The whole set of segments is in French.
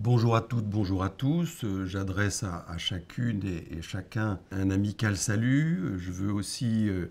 Bonjour à toutes, bonjour à tous. Euh, j'adresse à, chacune et, chacun un amical salut. Euh, je veux aussi euh,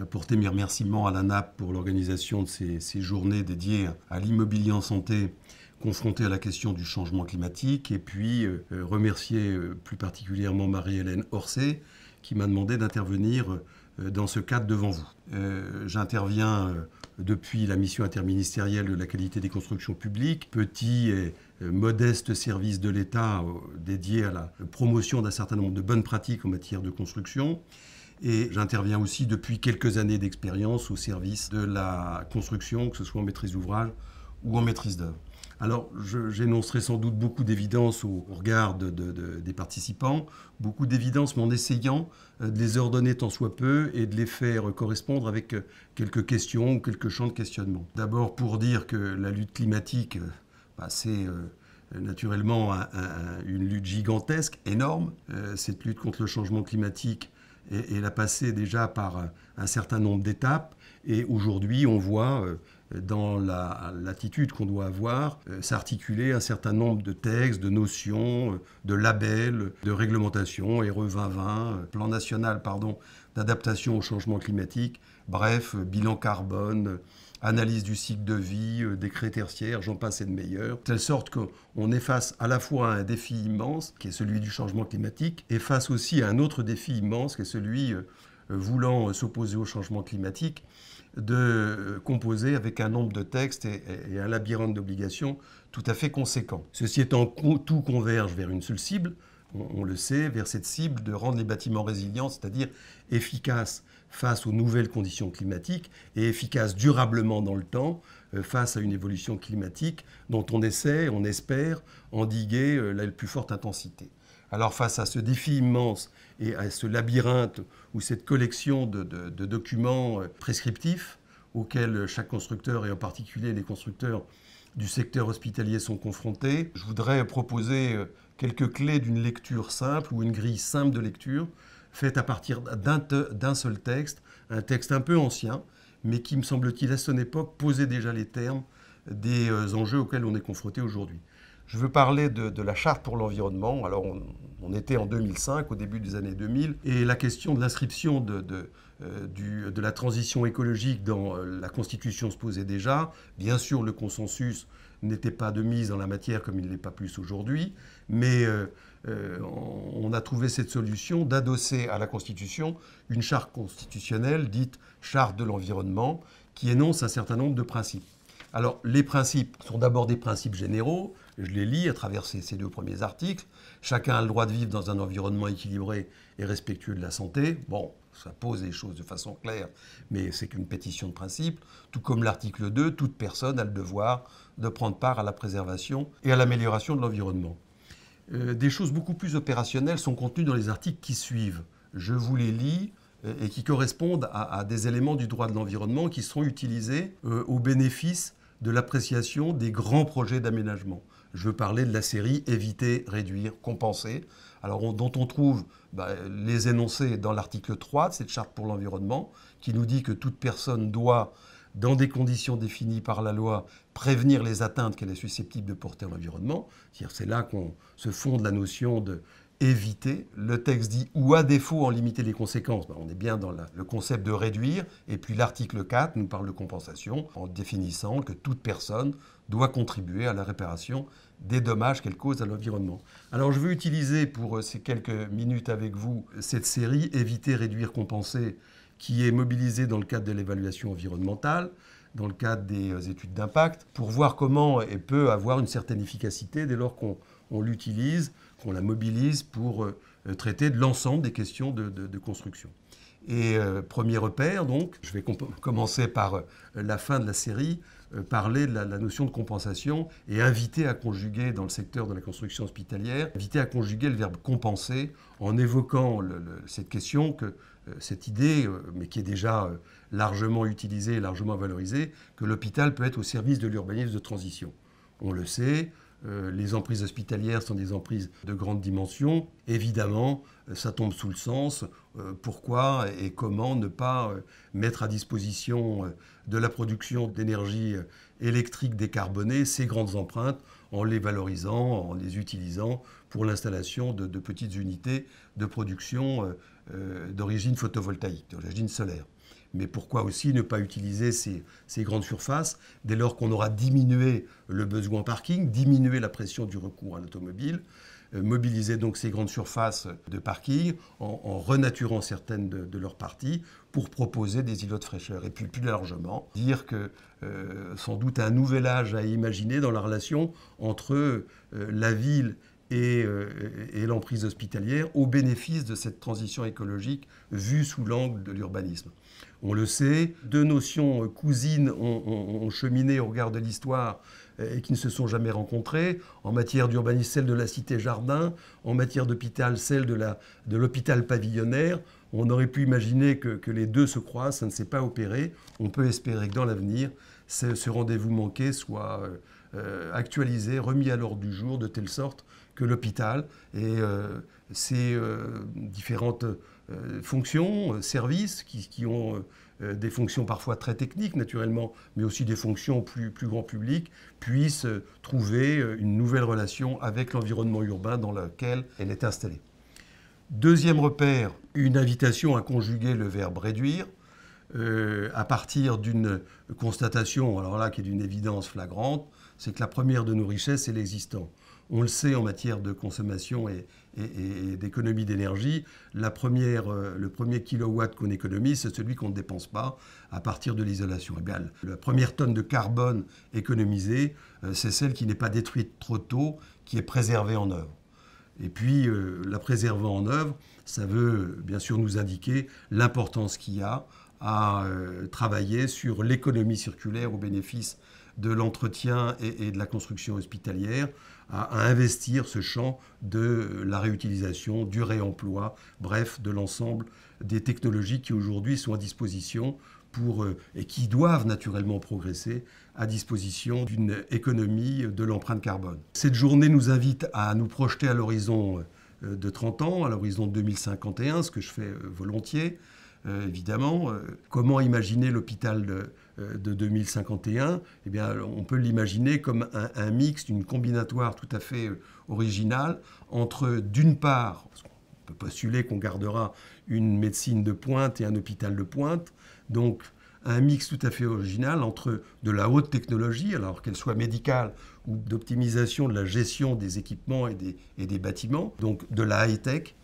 apporter mes remerciements à la NAP pour l'organisation de ces, journées dédiées à l'immobilier en santé confronté à la question du changement climatique et puis remercier plus particulièrement Marie-Hélène Orsay qui m'a demandé d'intervenir euh, dans ce cadre devant vous. Euh, j'interviens euh, depuis la mission interministérielle de la qualité des constructions publiques, petit et modeste service de l'État dédié à la promotion d'un certain nombre de bonnes pratiques en matière de construction. Et j'interviens aussi depuis quelques années d'expérience au service de la construction, que ce soit en maîtrise d'ouvrage ou en maîtrise d'œuvre. Alors, j'énoncerai sans doute beaucoup d'évidence au regard des participants, beaucoup d'évidence, mais en essayant euh, de les ordonner tant soit peu et de les faire correspondre avec euh, quelques questions ou quelques champs de questionnement. D'abord, pour dire que la lutte climatique, c'est euh, naturellement une lutte gigantesque, énorme. cette lutte contre le changement climatique, elle a passé déjà par un, certain nombre d'étapes. Et aujourd'hui, on voit dans l'attitude qu'on doit avoir, euh, s'articuler un certain nombre de textes, de notions, euh, de labels, de réglementations, RE 2020, euh, plan national, pardon, d'adaptation au changement climatique, bref, bilan carbone, analyse du cycle de vie, décret tertiaire, j'en passe et de meilleur, de telle sorte qu'on est face à la fois à un défi immense, qui est celui du changement climatique, et face aussi à un autre défi immense, qui est celui voulant s'opposer au changement climatique, de composer avec un nombre de textes et, un labyrinthe d'obligations tout à fait conséquent. Ceci étant, tout converge vers une seule cible, on, le sait, vers cette cible de rendre les bâtiments résilients, c'est-à-dire efficaces face aux nouvelles conditions climatiques et efficaces durablement dans le temps euh, face à une évolution climatique dont on essaie, on espère, endiguer euh, la plus forte intensité. Alors face à ce défi immense et à ce labyrinthe ou cette collection de, documents euh, prescriptifs auxquels chaque constructeur et en particulier les constructeurs du secteur hospitalier sont confrontés, je voudrais proposer euh, quelques clés d'une lecture simple ou une grille simple de lecture faite à partir d'un seul texte, un texte un peu ancien, mais qui me semble-t-il à son époque posait déjà les termes des euh, enjeux auxquels on est confronté aujourd'hui. Je veux parler de, la charte pour l'environnement. Alors, on, était en 2005, au début des années 2000, et la question de l'inscription de, euh, la transition écologique dans euh, la Constitution se posait déjà. Bien sûr, le consensus n'était pas de mise en la matière comme il ne l'est pas plus aujourd'hui, mais euh, on a trouvé cette solution d'adosser à la Constitution une charte constitutionnelle dite charte de l'environnement qui énonce un certain nombre de principes. Alors, les principes sont d'abord des principes généraux. Je les lis à travers ces, deux premiers articles. Chacun a le droit de vivre dans un environnement équilibré et respectueux de la santé. Bon, ça pose les choses de façon claire, mais c'est qu'une pétition de principe. Tout comme l'article 2, toute personne a le devoir de prendre part à la préservation et à l'amélioration de l'environnement. Euh, des choses beaucoup plus opérationnelles sont contenues dans les articles qui suivent. Je vous les lis euh, et qui correspondent à, des éléments du droit de l'environnement qui seront utilisés euh, au bénéfice de l'appréciation des grands projets d'aménagement. Je veux parler de la série éviter, réduire, compenser, alors dont on trouve bah, les énoncés dans l'article 3 de cette charte pour l'environnement, qui nous dit que toute personne doit, dans des conditions définies par la loi, prévenir les atteintes qu'elle est susceptible de porter à l'environnement. C'est là qu'on se fonde la notion de, éviter. Le texte dit ou à défaut en limiter les conséquences. Ben, on est bien dans le concept de réduire. Et puis l'article 4 nous parle de compensation en définissant que toute personne doit contribuer à la réparation des dommages qu'elle cause à l'environnement. Alors je veux utiliser pour euh, ces quelques minutes avec vous cette série Éviter, réduire, compenser qui est mobilisée dans le cadre de l'évaluation environnementale dans le cadre des euh, études d'impact, pour voir comment elle peut avoir une certaine efficacité dès lors qu'on l'utilise qu'on la mobilise pour euh, euh, traiter de l'ensemble des questions de, construction. Et euh, premier repère, donc, je vais commencer par la fin de la série, parler de la, notion de compensation et inviter à conjuguer dans le secteur de la construction hospitalière, inviter à conjuguer le verbe compenser en évoquant cette question, que, cette idée, mais qui est déjà largement utilisée et largement valorisée, que l'hôpital peut être au service de l'urbanisme de transition. On le sait, euh, les emprises hospitalières sont des emprises de grande dimension. Évidemment, euh, ça tombe sous le sens. Euh, pourquoi et comment ne pas mettre à disposition de la production d'énergie électrique décarbonée ces grandes empreintes en les valorisant, en les utilisant pour l'installation de, de, petites unités de production d'origine photovoltaïque, d'origine solaire mais pourquoi aussi ne pas utiliser ces, grandes surfaces dès lors qu'on aura diminué le besoin en parking, diminué la pression du recours à l'automobile, euh, mobiliser donc ces grandes surfaces de parking en, renaturant certaines de, leurs parties pour proposer des îlots de fraîcheur. Et puis plus largement, dire que euh, sans doute un nouvel âge à imaginer dans la relation entre euh, la ville et l'emprise hospitalière au bénéfice de cette transition écologique vue sous l'angle de l'urbanisme on le sait. Deux notions euh, cousines ont, cheminé au regard de l'histoire euh, et qui ne se sont jamais rencontrées. En matière d'urbanisme, celle de la cité jardin. En matière d'hôpital, celle de l'hôpital de pavillonnaire. On aurait pu imaginer que, les deux se croisent, ça ne s'est pas opéré. On peut espérer que dans l'avenir, ce, rendez-vous manqué soit euh, actualisé, remis à l'ordre du jour, de telle sorte que l'hôpital et ses différentes euh, fonctions, euh, services, qui, ont euh, des fonctions parfois très techniques naturellement, mais aussi des fonctions plus, plus grand public, puissent trouver une nouvelle relation avec l'environnement urbain dans lequel elle est installée. Deuxième repère, une invitation à conjuguer le verbe réduire. à partir d'une constatation, alors là qui est d'une évidence flagrante, c'est que la première de nos richesses, c'est l'existant. On le sait en matière de consommation et, d'économie d'énergie. Euh, le premier kilowatt qu'on économise, c'est celui qu'on ne dépense pas à partir de l'isolation. égale. la première tonne de carbone économisée, euh, c'est celle qui n'est pas détruite trop tôt, qui est préservée en œuvre. Et puis, euh, la préservant en œuvre, ça veut bien sûr nous indiquer l'importance qu'il y a à travailler sur l'économie circulaire au bénéfice de l'entretien et, de la construction hospitalière, à, investir ce champ de la réutilisation, du réemploi, bref, de l'ensemble des technologies qui aujourd'hui sont à disposition pour, euh, et qui doivent naturellement progresser à disposition d'une économie de l'empreinte carbone. Cette journée nous invite à nous projeter à l'horizon euh, de 30 ans, à l'horizon de 2051, ce que je fais euh, volontiers, évidemment. Comment imaginer l'hôpital de euh, de 2051, eh bien, on peut l'imaginer comme un, mix, une combinatoire tout à fait euh, originale entre, d'une part, on peut postuler qu'on gardera une médecine de pointe et un hôpital de pointe, donc un mix tout à fait original entre de la haute technologie, alors qu'elle soit médicale ou d'optimisation de la gestion des équipements et des, bâtiments, donc de la high-tech,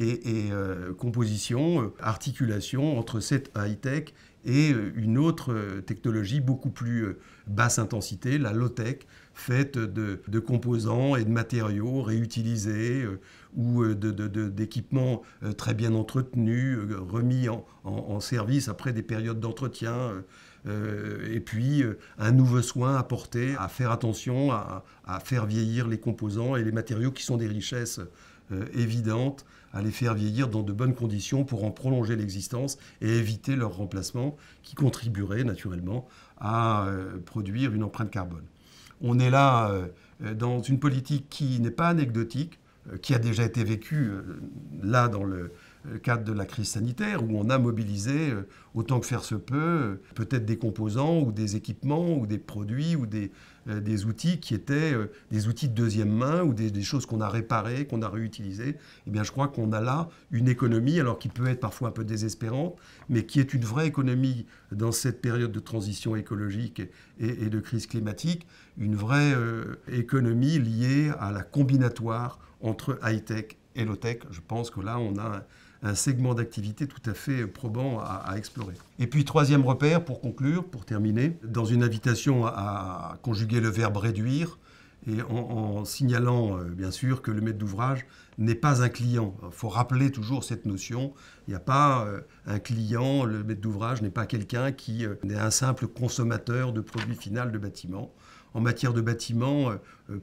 et, euh, composition, articulation entre cette high-tech et euh, une autre euh, technologie beaucoup plus euh, basse intensité, la low-tech, faite de, composants et de matériaux réutilisés ou d'équipements très bien entretenus, remis en, service après des périodes d'entretien. et puis un nouveau soin apporté à faire attention, à, à, faire vieillir les composants et les matériaux qui sont des richesses euh, évidentes à les faire vieillir dans de bonnes conditions pour en prolonger l'existence et éviter leur remplacement qui contribuerait naturellement à euh, produire une empreinte carbone. On est là euh, dans une politique qui n'est pas anecdotique, qui a déjà été vécue là dans le, euh, cadre de la crise sanitaire, où on a mobilisé, euh, autant que faire se peut, euh, peut-être des composants ou des équipements ou des produits ou des, des outils qui étaient des outils de deuxième main ou des, des choses qu'on a réparées, qu'on a réutilisées. Eh bien, je crois qu'on a là une économie, alors qui peut être parfois un peu désespérante, mais qui est une vraie économie dans cette période de transition écologique et, de crise climatique, une vraie économie liée à la combinatoire entre high-tech et low-tech. Je pense que là, on a un segment d'activité tout à fait probant à, explorer. Et puis troisième repère, pour conclure, pour terminer, dans une invitation à conjuguer le verbe réduire, et en, signalant euh, bien sûr que le maître d'ouvrage n'est pas un client. Il faut rappeler toujours cette notion. Il n'y a pas euh, un client, le maître d'ouvrage n'est pas quelqu'un qui est euh, n'est un simple consommateur de produits final de bâtiment. En matière de bâtiment,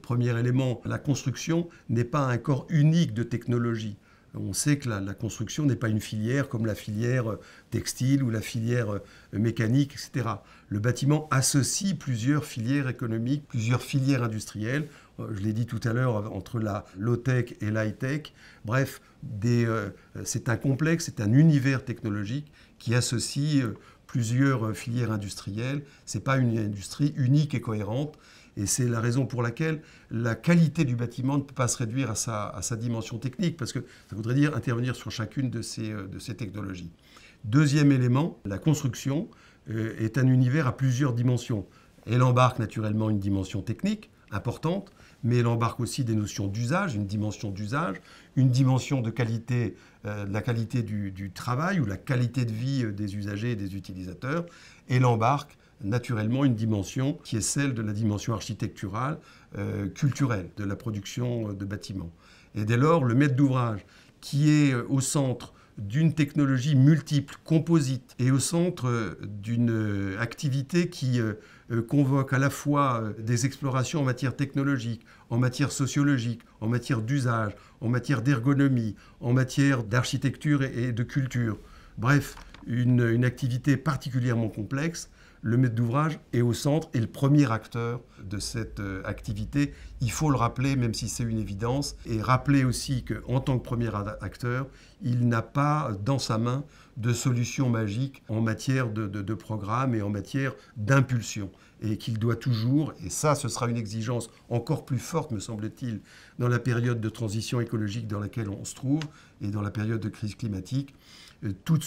premier élément, la construction n'est pas un corps unique de technologie. On sait que la, construction n'est pas une filière comme la filière textile ou la filière euh, mécanique, etc. Le bâtiment associe plusieurs filières économiques, plusieurs filières industrielles. Euh, je l'ai dit tout à l'heure, entre la low-tech et l'high-tech. Bref, euh, c'est un complexe, c'est un univers technologique qui associe plusieurs filières industrielles. Ce n'est pas une industrie unique et cohérente. Et c'est la raison pour laquelle la qualité du bâtiment ne peut pas se réduire à sa, dimension technique, parce que ça voudrait dire intervenir sur chacune de ces, euh, technologies. Deuxième élément, la construction euh, est un univers à plusieurs dimensions. Elle embarque naturellement une dimension technique importante, mais elle embarque aussi des notions d'usage, une dimension d'usage, une dimension de qualité, euh, la qualité du, du, travail ou la qualité de vie des usagers et des utilisateurs. Elle embarque naturellement une dimension qui est celle de la dimension architecturale, euh, culturelle, de la production euh, de bâtiments. Et dès lors, le maître d'ouvrage, qui est euh, au centre d'une technologie multiple, composite, et au centre d'une activité qui convoque à la fois des explorations en matière technologique, en matière sociologique, en matière d'usage, en matière d'ergonomie, en matière d'architecture et de culture. Bref, une activité particulièrement complexe le maître d'ouvrage est au centre et le premier acteur de cette euh, activité. Il faut le rappeler, même si c'est une évidence, et rappeler aussi qu'en tant que premier acteur, il n'a pas dans sa main de solution magique en matière de, de, programme et en matière d'impulsion. Et qu'il doit toujours, et ça ce sera une exigence encore plus forte, me semble-t-il, dans la période de transition écologique dans laquelle on se trouve et dans la période de crise climatique, euh, toutes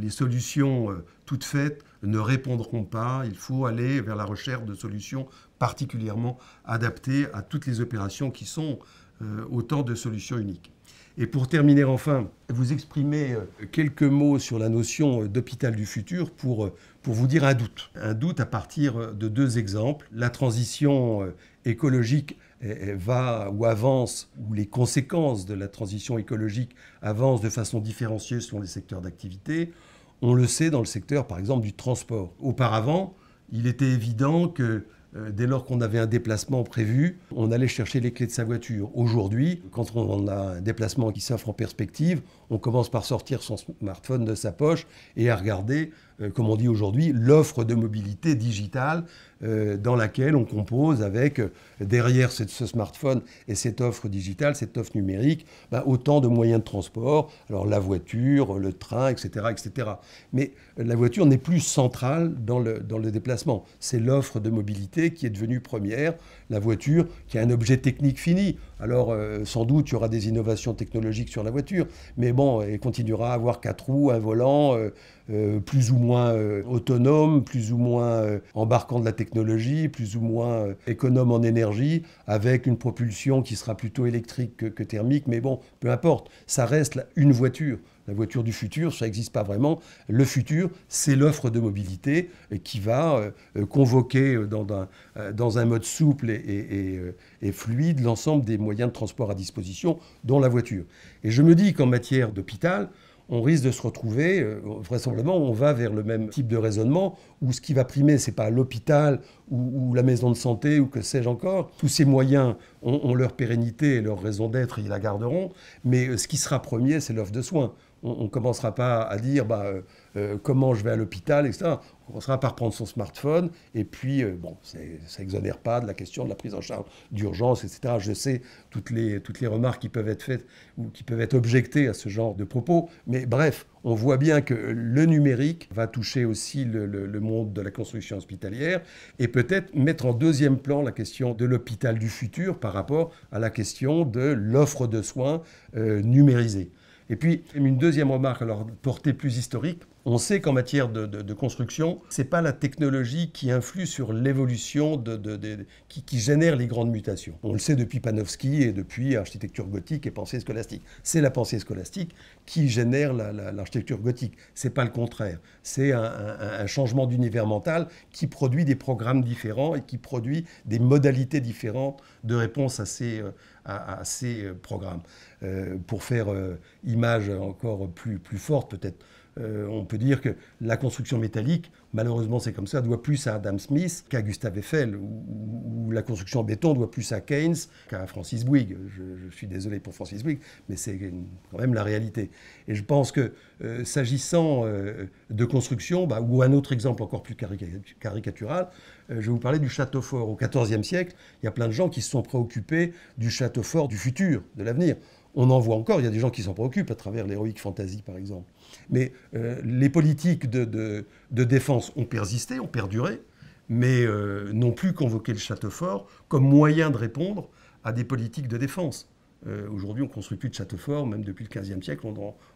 les solutions euh, toutes faites ne répondront pas. Il faut aller vers la recherche de solutions particulièrement adaptées à toutes les opérations qui sont euh, autant de solutions uniques. Et pour terminer enfin, vous exprimer euh, quelques mots sur la notion euh, d'hôpital du futur pour, pour vous dire un doute. Un doute à partir de deux exemples. La transition écologique eh, eh, va ou avance, ou les conséquences de la transition écologique avancent de façon différenciée selon les secteurs d'activité. On le sait dans le secteur, par exemple, du transport. Auparavant, il était évident que euh, dès lors qu'on avait un déplacement prévu, on allait chercher les clés de sa voiture. Aujourd'hui, quand on a un déplacement qui s'offre en perspective, on commence par sortir son smartphone de sa poche et à regarder euh, comme on dit aujourd'hui, l'offre de mobilité digitale euh, dans laquelle on compose avec, euh, derrière ce smartphone et cette offre digitale, cette offre numérique, bah, autant de moyens de transport, alors la voiture, le train, etc. etc. Mais la voiture n'est plus centrale dans le, dans le déplacement. C'est l'offre de mobilité qui est devenue première, la voiture qui est un objet technique fini. Alors sans doute, il y aura des innovations technologiques sur la voiture, mais bon, elle continuera à avoir quatre roues, un volant, euh, plus ou moins euh, autonome, plus ou moins euh, embarquant de la technologie, plus ou moins économe en énergie, avec une propulsion qui sera plutôt électrique que, thermique, mais bon, peu importe, ça reste une voiture. La voiture du futur, ça n'existe pas vraiment. Le futur, c'est l'offre de mobilité qui va convoquer dans un, dans un, mode souple et, et fluide l'ensemble des moyens de transport à disposition, dont la voiture. Et je me dis qu'en matière d'hôpital, on risque de se retrouver, euh, vraisemblablement, on va vers le même type de raisonnement, où ce qui va primer, c'est pas l'hôpital ou, la maison de santé ou que sais-je encore. Tous ces moyens ont leur pérennité et leur raison d'être, ils la garderont, mais euh, ce qui sera premier, c'est l'offre de soins on ne commencera pas à dire bah, euh, euh, comment je vais à l'hôpital, etc. On commencera par prendre son smartphone, et puis, euh, bon, ça n'exonère pas de la question de la prise en charge d'urgence, etc. Je sais toutes les, toutes les remarques qui peuvent être faites ou qui peuvent être objectées à ce genre de propos, mais bref, on voit bien que le numérique va toucher aussi le, monde de la construction hospitalière, et peut-être mettre en deuxième plan la question de l'hôpital du futur par rapport à la question de l'offre de soins numérisée. Et puis, une deuxième remarque, alors portée plus historique, on sait qu'en matière de, construction, ce n'est pas la technologie qui influe sur l'évolution qui, génère les grandes mutations. On le sait depuis Panofsky et depuis architecture gothique et pensée scolastique. C'est la pensée scolastique qui génère l'architecture gothique. Ce n'est pas le contraire. C'est un, changement d'univers mental qui produit des programmes différents et qui produit des modalités différentes de réponse à ces, euh, programmes. Euh, pour faire euh, image encore plus forte, peut-être euh, on peut dire que la construction métallique, malheureusement c'est comme ça, doit plus à Adam Smith qu'à Gustave Eiffel, ou, la construction en béton doit plus à Keynes qu'à Francis Bouygues. Je, suis désolé pour Francis Bouygues, mais c'est quand même la réalité. Et je pense que euh, s'agissant euh, de construction, bah, ou un autre exemple encore plus caricatural, je vais vous parler du château fort. Au XIVe siècle, il y a plein de gens qui se sont préoccupés du château fort du futur, de l'avenir. On en voit encore, il y a des gens qui s'en préoccupent à travers l'héroïque fantasy, par exemple. Mais euh, les politiques de, défense ont persisté, ont perduré, mais euh, n'ont plus convoqué le château fort comme moyen de répondre à des politiques de défense. Euh, aujourd'hui, on ne construit plus de château fort, même depuis le XVe siècle,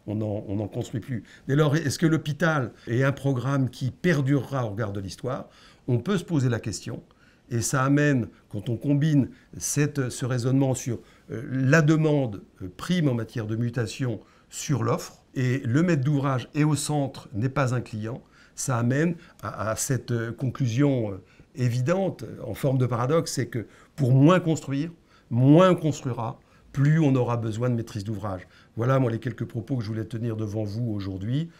on n'en construit plus. Dès lors, est-ce que l'hôpital est un programme qui perdurera au regard de l'histoire On peut se poser la question. Et ça amène, quand on combine cette, ce raisonnement sur euh, la demande euh, prime en matière de mutation sur l'offre, et le maître d'ouvrage est au centre, n'est pas un client, ça amène à, cette euh, conclusion évidente, en forme de paradoxe, c'est que pour moins construire, moins on construira, plus on aura besoin de maîtrise d'ouvrage. Voilà, moi, les quelques propos que je voulais tenir devant vous aujourd'hui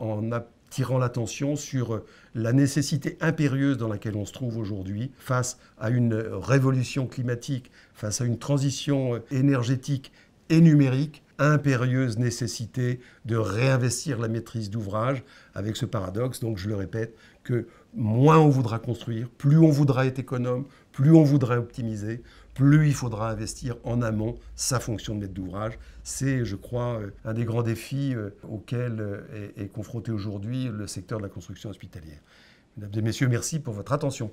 tirant l'attention sur euh, la nécessité impérieuse dans laquelle on se trouve aujourd'hui face à une euh, révolution climatique, face à une transition euh, énergétique et numérique, impérieuse nécessité de réinvestir la maîtrise d'ouvrage avec ce paradoxe, donc je le répète, que moins on voudra construire, plus on voudra être économe, plus on voudra optimiser, plus il faudra investir en amont sa fonction de maître d'ouvrage. C'est, je crois, euh, un des grands défis euh, auxquels euh, est confronté aujourd'hui le secteur de la construction hospitalière. Mesdames et messieurs, merci pour votre attention.